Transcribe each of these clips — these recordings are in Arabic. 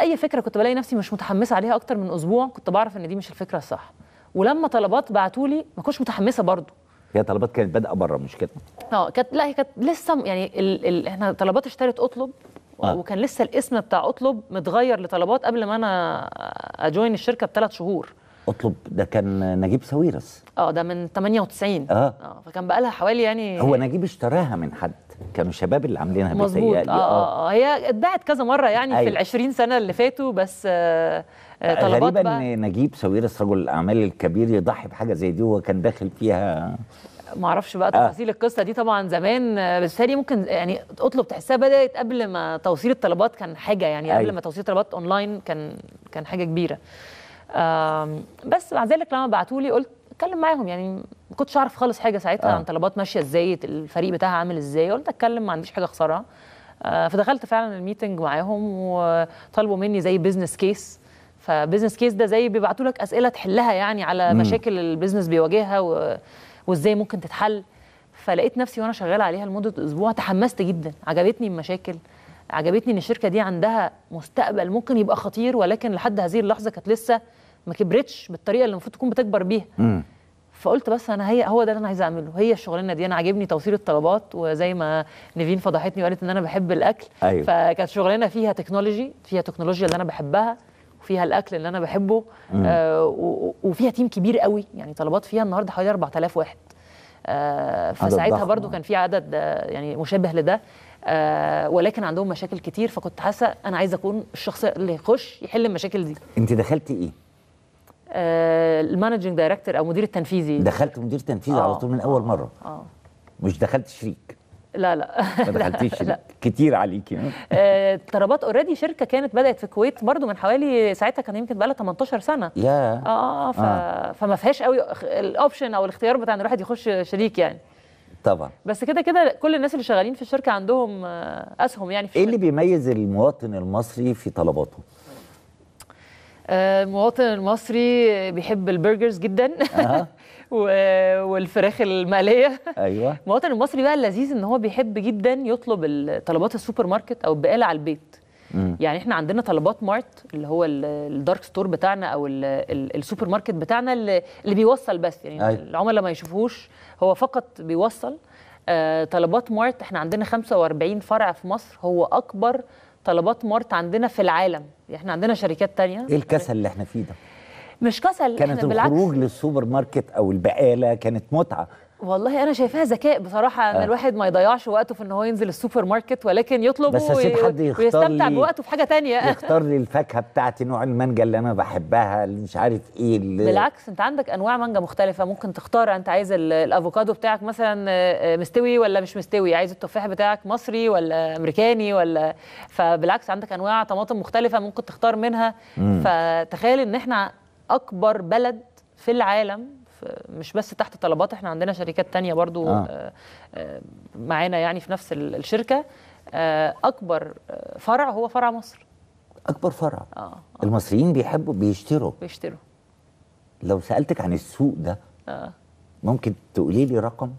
اي فكره كنت بلاقي نفسي مش متحمسه عليها اكتر من اسبوع كنت بعرف ان دي مش الفكره الصح ولما طلبات بعتوا لي ما كنتش متحمسه برضه هي طلبات كانت بادئه بره مش كده اه كانت لا هي كانت لسه يعني ال... ال... احنا طلبات اشترت اطلب آه. وكان لسه الاسم بتاع اطلب متغير لطلبات قبل ما انا اجوين الشركه بثلاث شهور اطلب ده كان نجيب ساويرس اه ده من 98 اه, آه فكان بقى لها حوالي يعني هو نجيب اشتراها من حد كانوا الشباب اللي عاملينها بيتهيألي آه، آه. اه اه هي اتباعت كذا مره يعني أيوة. في ال 20 سنه اللي فاتوا بس آه, آه، طلبات غريبة بقى. ان نجيب ساويرس رجل الاعمال الكبير يضحي بحاجه زي دي وهو كان داخل فيها ما اعرفش بقى تفاصيل آه. القصه دي طبعا زمان بس هي ممكن يعني اطلب تحسها بدات قبل ما توصيل الطلبات كان حاجه يعني أيوة. قبل ما توصيل الطلبات اونلاين كان كان حاجه كبيره بس مع ذلك لما بعتولي قلت اتكلم معاهم يعني ما كنتش اعرف خالص حاجه ساعتها آه. عن طلبات ماشيه ازاي الفريق بتاعها عامل ازاي قلت اتكلم ما عنديش حاجه اخسرها آه فدخلت فعلا الميتنج معاهم وطلبوا مني زي بزنس كيس فبزنس كيس ده زي بيبعتوا لك اسئله تحلها يعني على مم. مشاكل البيزنس بيواجهها و... وازاي ممكن تتحل فلقيت نفسي وانا شغاله عليها لمده اسبوع تحمست جدا عجبتني المشاكل عجبتني ان الشركه دي عندها مستقبل ممكن يبقى خطير ولكن لحد هذه اللحظه كانت لسه ما كبرتش بالطريقه اللي المفروض تكون بتكبر بيها فقلت بس انا هي هو ده اللي انا عايزه اعمله هي الشغلانه دي انا عاجبني توصيل الطلبات وزي ما نيفين فضحتني وقالت ان انا بحب الاكل أيوة. فكانت شغلانه فيها تكنولوجي فيها تكنولوجيا اللي انا بحبها وفيها الاكل اللي انا بحبه آه وفيها تيم كبير قوي يعني طلبات فيها النهارده حوالي 4000 واحد آه فساعتها برضو كان في عدد آه، يعني مشابه لده آه ولكن عندهم مشاكل كتير فكنت حاسه انا عايزه اكون الشخص اللي يخش يحل المشاكل دي انت دخلتي ايه آه، المانجنج دايركتور او مدير التنفيذي دخلت مدير تنفيذي على آه. طول من اول مره اه مش دخلت شريك لا لا ما دخلتيش لا. كتير عليكي آه، اضطرابات اوريدي شركه كانت بدات في الكويت برضو من حوالي ساعتها كان يمكن بقى لها 18 سنه يا اه اه, ف... فما فيهاش قوي الاوبشن او الاختيار بتاع ان الواحد يخش شريك يعني طبعا بس كده كده كل الناس اللي شغالين في الشركه عندهم اسهم يعني في ايه اللي بيميز المواطن المصري في طلباته؟ آه، المواطن المصري بيحب البرجرز جدا أه. والفراخ المقليه ايوه المواطن المصري بقى اللذيذ ان هو بيحب جدا يطلب طلبات السوبر ماركت او البقاله على البيت مم. يعني احنا عندنا طلبات مارت اللي هو الدارك ستور بتاعنا او السوبر ماركت بتاعنا اللي, بيوصل بس يعني أيوة. العملاء ما يشوفوش هو فقط بيوصل آه طلبات مارت احنا عندنا 45 فرع في مصر هو اكبر طلبات مارت عندنا في العالم احنا عندنا شركات تانية ايه الكسل اللي احنا فيه ده مش كسل كانت الخروج بالعكس. للسوبر ماركت او البقاله كانت متعه والله انا شايفاها ذكاء بصراحه ان آه. الواحد ما يضيعش وقته في ان هو ينزل السوبر ماركت ولكن يطلبه بس اسيب حد يختار ويستمتع بوقته في حاجه تانية يختار لي الفاكهه بتاعتي نوع المانجا اللي انا بحبها اللي مش عارف ايه اللي بالعكس انت عندك انواع مانجا مختلفه ممكن تختار انت عايز الافوكادو بتاعك مثلا آه، آه، مستوي ولا مش مستوي عايز التفاح بتاعك مصري ولا امريكاني ولا فبالعكس عندك انواع طماطم مختلفه ممكن تختار منها مم. فتخيل ان احنا اكبر بلد في العالم مش بس تحت طلبات احنا عندنا شركات تانية برضو آه. آه،, آه، معانا يعني في نفس الشركه آه، اكبر فرع هو فرع مصر اكبر فرع آه. آه. المصريين بيحبوا بيشتروا بيشتروا لو سالتك عن السوق ده آه. ممكن تقولي لي رقم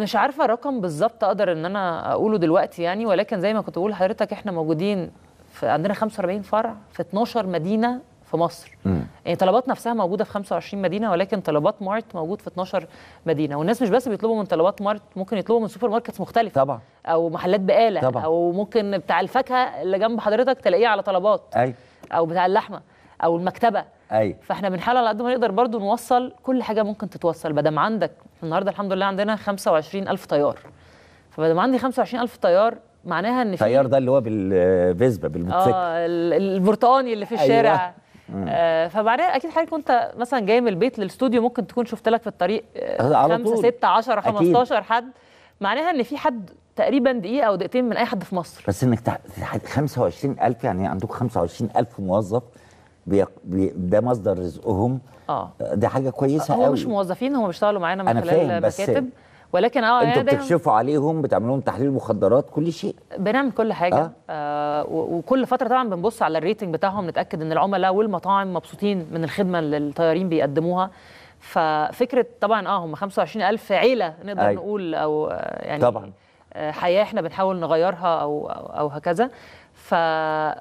مش عارفه رقم بالظبط اقدر ان انا اقوله دلوقتي يعني ولكن زي ما كنت بقول لحضرتك احنا موجودين في عندنا 45 فرع في 12 مدينه في مصر يعني طلبات نفسها موجوده في 25 مدينه ولكن طلبات مارت موجود في 12 مدينه والناس مش بس بيطلبوا من طلبات مارت ممكن يطلبوا من سوبر ماركتس مختلفه طبعا او محلات بقاله طبعا. او ممكن بتاع الفاكهه اللي جنب حضرتك تلاقيه على طلبات أي. او بتاع اللحمه او المكتبه أي. فاحنا بنحاول على قد ما نقدر برضو نوصل كل حاجه ممكن تتوصل بدل ما عندك النهارده الحمد لله عندنا 25000 طيار فبدل ما عندي 25000 طيار معناها ان في طيار ده اللي هو بالفيسبا بالموتوسيكل اه البرتقاني اللي في الشارع أيوة. آه، فبعدين اكيد حضرتك وانت مثلا جاي من البيت للاستوديو ممكن تكون شفت لك في الطريق 5 6 10 15 حد معناها ان في حد تقريبا دقيقه او دقيقتين من اي حد في مصر بس انك تح... 25000 يعني عندك 25000 موظف بي... بي... ده مصدر رزقهم اه, آه، ده حاجه كويسه قوي هم مش موظفين هم بيشتغلوا معانا من خلال مكاتب بس ولكن اه انتوا بتكشفوا عليهم بتعملوا لهم تحليل مخدرات كل شيء بنعمل كل حاجه آه. آه وكل فتره طبعا بنبص على الريتنج بتاعهم نتاكد ان العملاء والمطاعم مبسوطين من الخدمه اللي الطيارين بيقدموها ففكره طبعا اه هم 25000 عيله نقدر أي. نقول او يعني طبعا آه، حياه احنا بنحاول نغيرها او او, أو هكذا ف...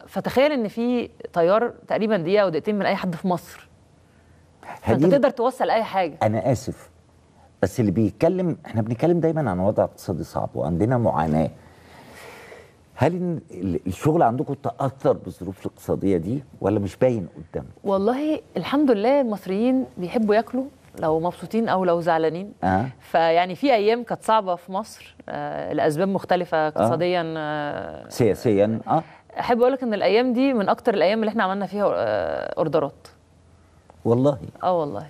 فتخيل ان في طيار تقريبا دقيقه او دقيقتين من اي حد في مصر فانت تقدر توصل اي حاجه انا اسف بس اللي بيتكلم احنا بنتكلم دايما عن وضع اقتصادي صعب وعندنا معاناه هل الشغل عندكم تاثر بالظروف الاقتصاديه دي ولا مش باين قدامكم والله الحمد لله المصريين بيحبوا ياكلوا لو مبسوطين او لو زعلانين آه. فيعني في ايام كانت صعبه في مصر آه لاسباب مختلفه آه. اقتصاديا آه. سياسيا اه احب اقول لك ان الايام دي من اكتر الايام اللي احنا عملنا فيها آه، اوردرات والله اه والله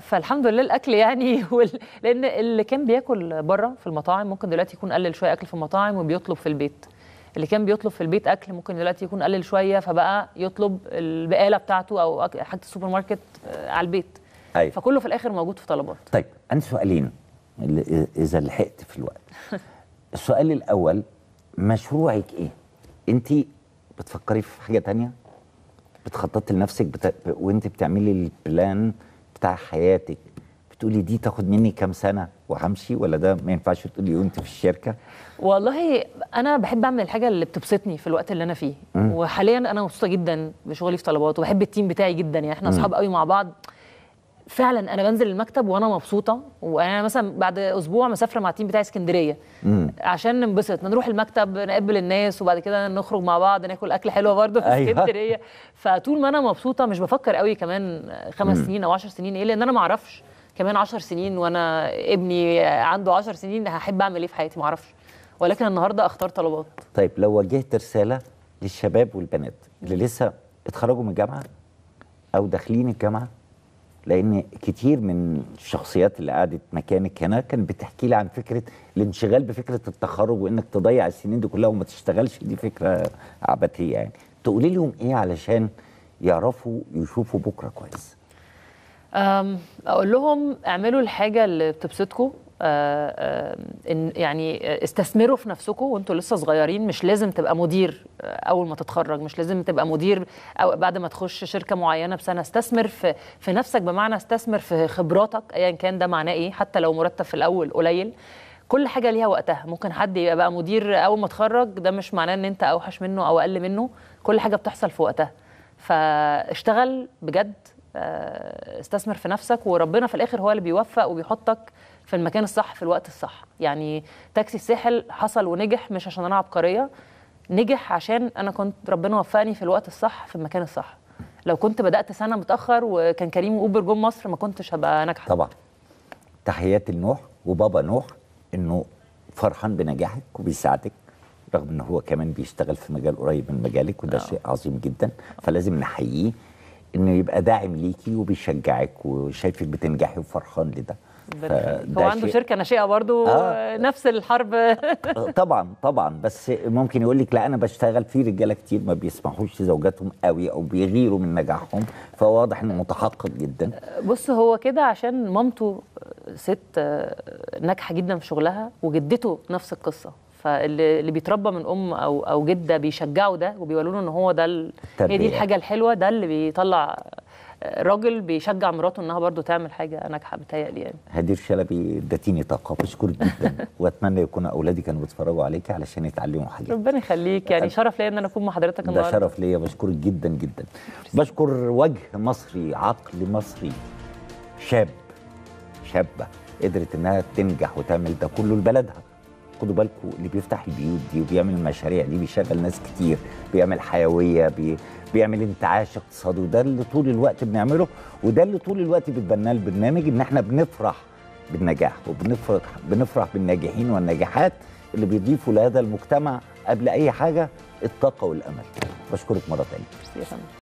فالحمد لله الاكل يعني وال... لان اللي كان بياكل بره في المطاعم ممكن دلوقتي يكون قلل شويه اكل في المطاعم وبيطلب في البيت اللي كان بيطلب في البيت اكل ممكن دلوقتي يكون قلل شويه فبقى يطلب البقاله بتاعته او حاجه السوبر ماركت آه، على البيت أيوة. فكله في الاخر موجود في طلبات طيب عندي سؤالين اذا لحقت في الوقت السؤال الاول مشروعك ايه انت بتفكري في حاجه تانية بتخططي لنفسك بت... وانت بتعملي البلان بتاع حياتك بتقولي دي تاخد مني كام سنه وهمشي ولا ده ما ينفعش تقولي وانت في الشركه والله انا بحب اعمل الحاجه اللي بتبسطني في الوقت اللي انا فيه م. وحاليا انا مبسوطه جدا بشغلي في طلبات وبحب التيم بتاعي جدا يعني احنا اصحاب قوي مع بعض فعلا انا بنزل المكتب وانا مبسوطه وانا مثلا بعد اسبوع مسافره مع التيم بتاعي اسكندريه عشان ننبسط نروح المكتب نقبل الناس وبعد كده نخرج مع بعض ناكل اكل حلو برضه في أيوة. اسكندريه فطول ما انا مبسوطه مش بفكر قوي كمان خمس مم. سنين او 10 سنين ايه لان انا ما اعرفش كمان 10 سنين وانا ابني عنده 10 سنين هحب اعمل ايه في حياتي ما اعرفش ولكن النهارده اختار طلبات طيب لو وجهت رساله للشباب والبنات اللي لسه اتخرجوا من الجامعه او داخلين الجامعه لان كتير من الشخصيات اللي قعدت مكانك هنا كانت بتحكي لي عن فكره الانشغال بفكره التخرج وانك تضيع السنين دي كلها وما تشتغلش دي فكره عبثيه يعني تقولي لهم ايه علشان يعرفوا يشوفوا بكره كويس اقول لهم اعملوا الحاجه اللي بتبسطكم آه، آه، يعني استثمروا في نفسكم وانتوا لسه صغيرين مش لازم تبقى مدير آه، اول ما تتخرج مش لازم تبقى مدير أو بعد ما تخش شركه معينه بسنه استثمر في في نفسك بمعنى استثمر في خبراتك ايا كان ده معناه ايه حتى لو مرتب في الاول قليل كل حاجه ليها وقتها ممكن حد يبقى بقى مدير اول ما تخرج ده مش معناه ان انت اوحش منه او اقل منه كل حاجه بتحصل في وقتها فاشتغل بجد استثمر في نفسك وربنا في الاخر هو اللي بيوفق وبيحطك في المكان الصح في الوقت الصح يعني تاكسي الساحل حصل ونجح مش عشان انا عبقريه نجح عشان انا كنت ربنا وفقني في الوقت الصح في المكان الصح لو كنت بدات سنه متاخر وكان كريم واوبر جم مصر ما كنتش هبقى ناجحه طبعا تحياتي لنوح وبابا نوح انه فرحان بنجاحك وبيساعدك رغم ان هو كمان بيشتغل في مجال قريب من مجالك وده أوه. شيء عظيم جدا فلازم نحييه انه يبقى داعم ليكي وبيشجعك وشايفك بتنجحي وفرحان لده آه، هو عنده شركه ناشئه برضه آه نفس الحرب آه، طبعا طبعا بس ممكن يقول لك لا انا بشتغل في رجاله كتير ما بيسمحوش لزوجاتهم قوي او بيغيروا من نجاحهم فهو واضح انه متحقق جدا بص هو كده عشان مامته ست ناجحه جدا في شغلها وجدته نفس القصه فاللي بيتربى من ام او او جده بيشجعوا ده وبيقولوا له ان هو ده هي دي الحاجه الحلوه ده اللي بيطلع راجل بيشجع مراته انها برضه تعمل حاجه ناجحه بتهيألي يعني هدير شلبي ادتيني طاقه بشكرك جدا واتمنى يكون اولادي كانوا بيتفرجوا عليك علشان يتعلموا حاجات ربنا يخليك يعني شرف ليا ان انا اكون مع حضرتك النهارده ده شرف ليا بشكرك جدا جدا بشكر وجه مصري عقل مصري شاب شابه قدرت انها تنجح وتعمل ده كله لبلدها خدوا بالكم اللي بيفتح البيوت دي وبيعمل المشاريع دي بيشغل ناس كتير بيعمل حيويه بي بيعمل انتعاش اقتصادي وده اللي طول الوقت بنعمله وده اللي طول الوقت بيتبناه البرنامج ان احنا بنفرح بالنجاح وبنفرح بنفرح بالناجحين والناجحات اللي بيضيفوا لهذا المجتمع قبل اي حاجه الطاقه والامل بشكرك مره ثانيه